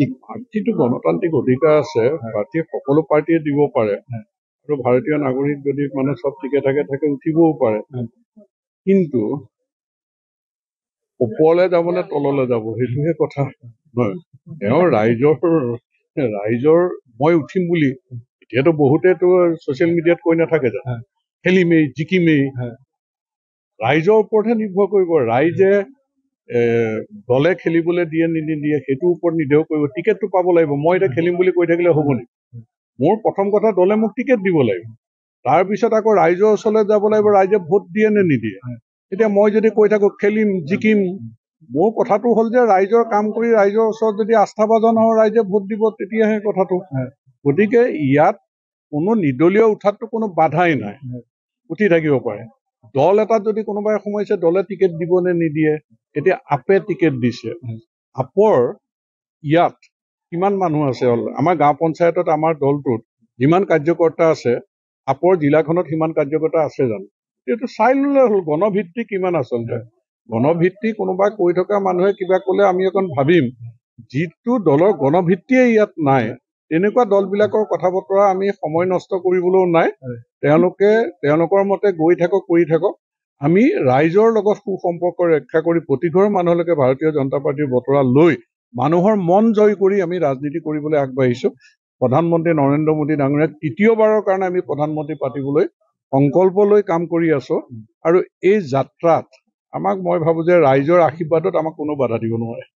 কি প্ৰাৰ্থীটো গণতান্ত্ৰিক অধিকাৰ আছে প্ৰাৰ্থীয়ে সকলো পাৰ্টীয়ে দিব পাৰে আৰু ভাৰতীয় নাগৰিক যদি মানে চব ঠিকে থাকে থাকে উঠিবও পাৰে কিন্তু ওপৰলৈ নে তললৈ যাব সেইটোহে কথা তেওঁ ৰাইজৰ ৰাইজৰ মই উঠিম বুলি এতিয়াতো বহুতেতো ছচিয়েল মিডিয়াত কৈ নাথাকে যে খেলিমেই জিকিমেই ৰাইজৰ ওপৰতহে নিৰ্ভৰ কৰিব ৰাইজে দলে খেলিবলৈ দিয়ে নিদিয়ে সেইটোৰ ওপৰত নিৰ্দেশ কৰিব টিকেটটো পাব লাগিব মই এতিয়া খেলিম বুলি কৈ থাকিলে হ'ব নেকি মোৰ প্ৰথম কথা দলে মোক টিকেট দিব লাগিব তাৰপিছত আকৌ ৰাইজৰ ওচৰলৈ যাব লাগিব ৰাইজে ভোট দিয়ে নে নিদিয়ে এতিয়া মই যদি কৈ থাকো খেলিম জিকিম মোৰ কথাটো হ'ল যে ৰাইজৰ কাম কৰি ৰাইজৰ ওচৰত যদি আস্থা আস্থাভাজন হওঁ ৰাইজে ভোট দিব তেতিয়াহে কথাটো গতিকে ইয়াত কোনো নিৰ্দলীয় উঠাততো কোনো বাধাই নাই উঠি থাকিব পাৰে দল এটাত যদি কোনোবাই সোমাইছে দলে টিকেট দিব নে নিদিয়ে এতিয়া আপে টিকেট দিছে আপৰ ইয়াত কিমান মানুহ আছে আমাৰ গাঁও পঞ্চায়তত আমাৰ দলটোত যিমান কাৰ্যকৰ্তা আছে আপৰ জিলাখনত সিমান কাৰ্যকৰ্তা আছে জানো এইটো চাই ল'লে হ'ল গণভিত্তি কিমান আচলতে গণভিত্তি কোনোবা কৈ থকা মানুহে কিবা ক'লে আমি অকণ ভাবিম যিটো দলৰ গণভিত্তিয়ে ইয়াত নাই তেনেকুৱা দলবিলাকৰ কথা বতৰা আমি সময় নষ্ট কৰিবলৈও নাই তেওঁলোকে তেওঁলোকৰ মতে গৈ থাকক কৰি থাকক আমি ৰাইজৰ লগত সু সম্পৰ্ক ৰক্ষা কৰি প্ৰতিঘৰ মানুহলৈকে ভাৰতীয় জনতা পাৰ্টীৰ বতৰা লৈ মানুহৰ মন জয় কৰি আমি ৰাজনীতি কৰিবলৈ আগবাঢ়িছোঁ প্ৰধানমন্ত্ৰী নৰেন্দ্ৰ মোদী ডাঙৰীয়া তৃতীয়বাৰৰ কাৰণে আমি প্ৰধানমন্ত্ৰী পাতিবলৈ সংকল্প লৈ কাম কৰি আছো আৰু এই যাত্ৰাত আমাক মই ভাবোঁ যে ৰাইজৰ আশীৰ্বাদত আমাক কোনো বাধা দিব নোৱাৰে